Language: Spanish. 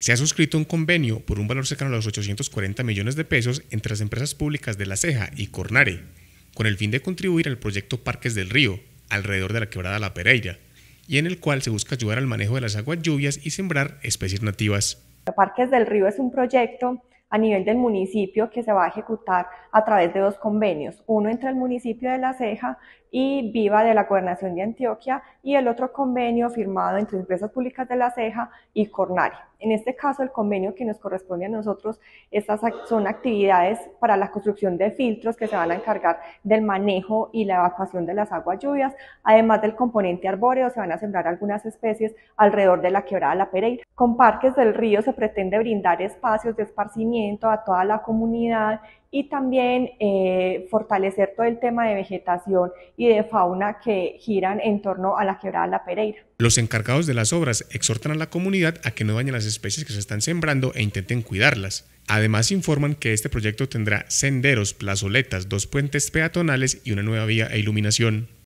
Se ha suscrito un convenio por un valor cercano a los 840 millones de pesos entre las empresas públicas de La Ceja y Cornare, con el fin de contribuir al proyecto Parques del Río, alrededor de la quebrada La Pereira, y en el cual se busca ayudar al manejo de las aguas lluvias y sembrar especies nativas. Parques del Río es un proyecto a nivel del municipio que se va a ejecutar a través de dos convenios, uno entre el municipio de La Ceja y Viva de la Gobernación de Antioquia y el otro convenio firmado entre Empresas Públicas de La Ceja y cornaria En este caso, el convenio que nos corresponde a nosotros, estas son actividades para la construcción de filtros que se van a encargar del manejo y la evacuación de las aguas lluvias, además del componente arbóreo, se van a sembrar algunas especies alrededor de la quebrada La Pereira. Con Parques del Río se pretende brindar espacios de esparcimiento a toda la comunidad y también eh, fortalecer todo el tema de vegetación y de fauna que giran en torno a la quebrada La Pereira. Los encargados de las obras exhortan a la comunidad a que no dañen las especies que se están sembrando e intenten cuidarlas. Además informan que este proyecto tendrá senderos, plazoletas, dos puentes peatonales y una nueva vía e iluminación.